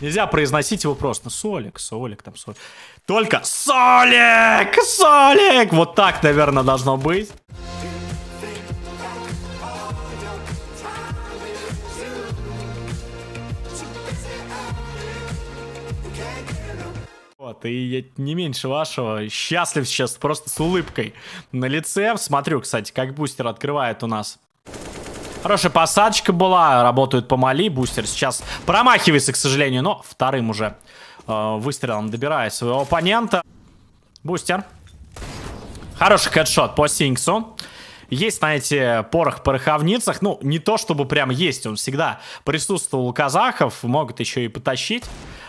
Нельзя произносить его просто. Солик, Солик, там Солик. Только Солик, Солик! Вот так, наверное, должно быть. Вот, и я не меньше вашего счастлив сейчас просто с улыбкой на лице. Смотрю, кстати, как бустер открывает у нас Хорошая посадочка была. Работают мали, Бустер сейчас промахивается, к сожалению. Но вторым уже э, выстрелом добирает своего оппонента. Бустер. Хороший хедшот по Синксу. Есть, знаете, порох в пороховницах. Ну, не то чтобы прям есть. Он всегда присутствовал у казахов. Могут еще и потащить.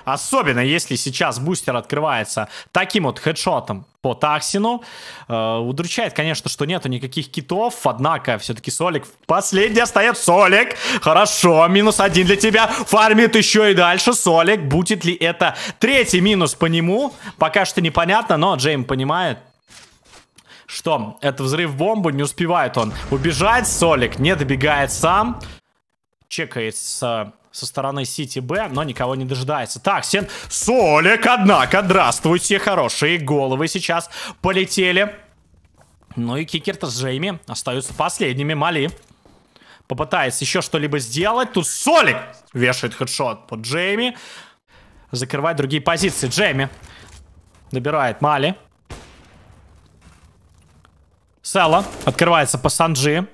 Особенно, если сейчас бустер открывается таким вот хедшотом по Таксину. Э, удручает, конечно, что нету никаких китов, однако все-таки Солик. Последний остается Солик. Хорошо, минус один для тебя. Фармит еще и дальше Солик. Будет ли это третий минус по нему? Пока что непонятно, но Джейм понимает. Что, это взрыв бомбу, не успевает он убежать, Солик не добегает сам, чекает с со стороны Сити Б, но никого не дожидается. Так, Сен... Солик, однако, здравствуйте, хорошие головы сейчас полетели. Ну и Кикер-то с Джейми остаются последними, Мали. Попытается еще что-либо сделать. Тут Солик вешает хедшот под Джейми. Закрывает другие позиции. Джейми набирает Мали. Села открывается по Санджи.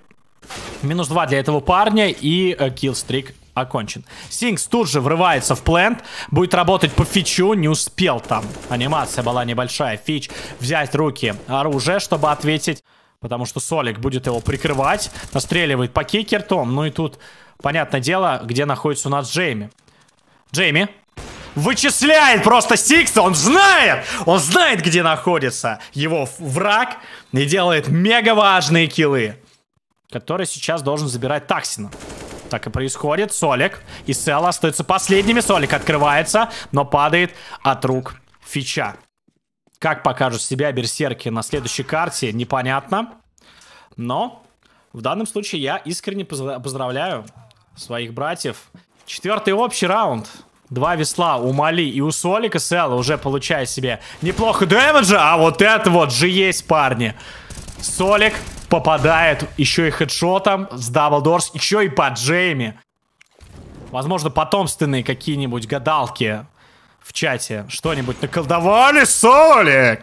Минус 2 для этого парня и э, окончен. Синкс тут же врывается в плент, будет работать по фичу, не успел там. Анимация была небольшая, фич. Взять руки оружие, чтобы ответить, потому что Солик будет его прикрывать. Настреливает по кикертом, ну и тут, понятное дело, где находится у нас Джейми. Джейми вычисляет просто Сикса, он знает, он знает, где находится его враг и делает мега важные киллы, который сейчас должен забирать Таксина. Так и происходит. Солик и Села остаются последними. Солик открывается, но падает от рук Фича. Как покажут себя берсерки на следующей карте, непонятно. Но в данном случае я искренне поздравляю своих братьев. Четвертый общий раунд. Два весла у Мали и у Солика Села уже получая себе неплохо дэмэджа. А вот это вот же есть, парни. Солик попадает еще и хедшотом с Даблдорс, еще и по Джейми. Возможно, потомственные какие-нибудь гадалки в чате что-нибудь наколдовали, Солик!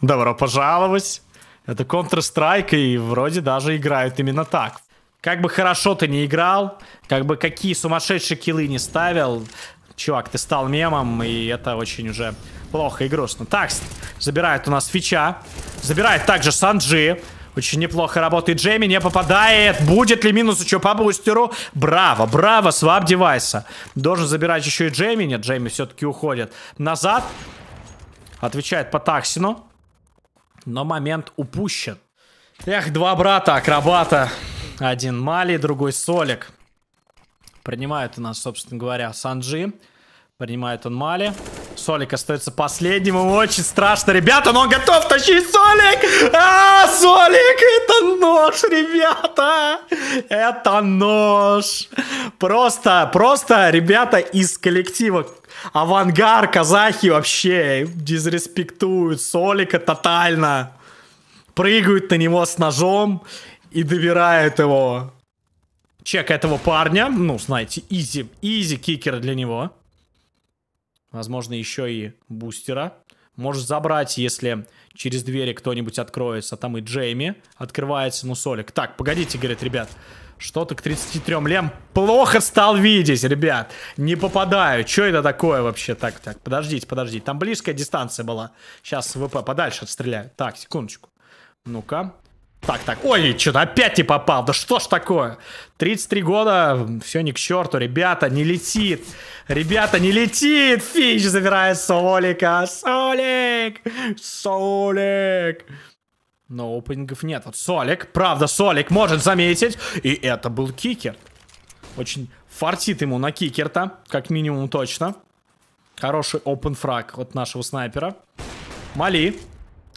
Добро пожаловать! Это Counter-Strike, и вроде даже играют именно так. Как бы хорошо ты не играл, как бы какие сумасшедшие килы не ставил, чувак, ты стал мемом, и это очень уже плохо и грустно. Так, забирает у нас Фича, забирает также Санджи, очень неплохо работает Джейми, не попадает. Будет ли минус еще по бустеру? Браво, браво, свап девайса. Должен забирать еще и Джейми. Нет, Джейми все-таки уходит назад. Отвечает по таксину. Но момент упущен. Эх, два брата, акробата. Один Мали, другой Солик. Принимает у нас, собственно говоря, Санджи. Принимает он Мали. Солик остается последним, ему очень страшно. Ребята, но он готов тащить Солик! А, Солик, это нож, ребята! Это нож! Просто, просто, ребята, из коллектива Авангар, казахи вообще дизреспектуют Солика тотально. Прыгают на него с ножом и добирают его. Чек этого парня. Ну, знаете, изи, изи кикер для него возможно, еще и бустера. Можешь забрать, если через двери кто-нибудь откроется. Там и Джейми открывается, ну, Солик. Так, погодите, говорит, ребят. Что-то к 33 Лем плохо стал видеть, ребят. Не попадаю. Что это такое вообще? Так, так, подождите, подождите. Там близкая дистанция была. Сейчас ВП подальше отстреляю. Так, секундочку. Ну-ка. Так, так, ой, что-то опять не попал, да что ж такое? 33 года, все ни к черту, ребята, не летит. Ребята, не летит, Финч забирает Солика, Солик, Солик. Но опенингов нет, вот Солик, правда, Солик может заметить, и это был кикер. Очень фартит ему на кикер-то, как минимум точно. Хороший опен фраг от нашего снайпера. Мали.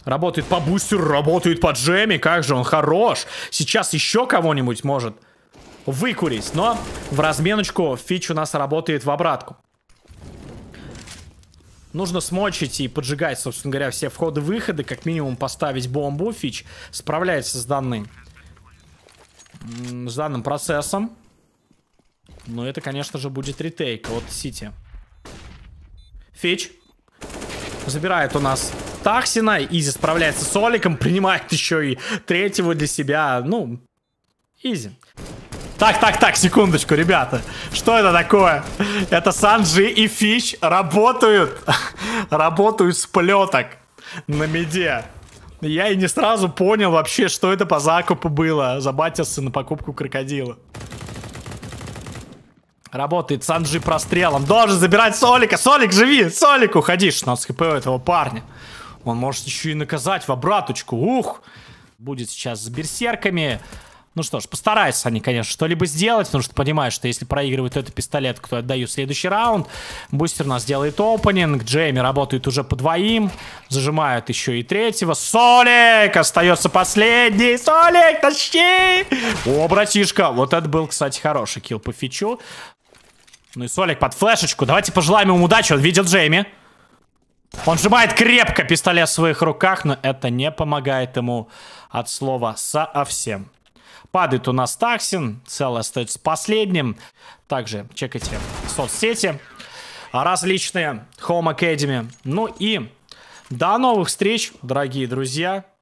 Работает по бустеру, работает по джеме. Как же он хорош. Сейчас еще кого-нибудь может выкурить. Но в разменочку фич у нас работает в обратку. Нужно смочить и поджигать, собственно говоря, все входы-выходы. Как минимум поставить бомбу. Фич справляется с данным, с данным процессом. Но это, конечно же, будет ретейк от Сити. Фич. Забирает у нас Тахсина. Изи справляется с Оликом, принимает еще и третьего для себя. Ну, изи. Так, так, так, секундочку, ребята. Что это такое? Это Санджи и Фич работают. работают с плеток на меде. Я и не сразу понял вообще, что это по закупу было. Забатился на покупку крокодила. Работает Санджи прострелом. Должен забирать Солика. Солик, живи! Солик, уходи. 16 хп у этого парня. Он может еще и наказать в обраточку. Ух! Будет сейчас с берсерками. Ну что ж, постараются они, конечно, что-либо сделать, потому что понимают, что если проигрывает эту пистолетку, то отдаю следующий раунд. Бустер у нас делает опенинг, Джейми работает уже по двоим, зажимают еще и третьего. Солик! Остается последний! Солик, тащи! О, братишка! Вот это был, кстати, хороший килл по фичу. Ну и Солик под флешечку. Давайте пожелаем ему удачи, он видел Джейми. Он сжимает крепко пистолет в своих руках, но это не помогает ему от слова совсем. Падает у нас Таксин, целый остается последним. Также чекайте соцсети различные, Home Academy. Ну и до новых встреч, дорогие друзья.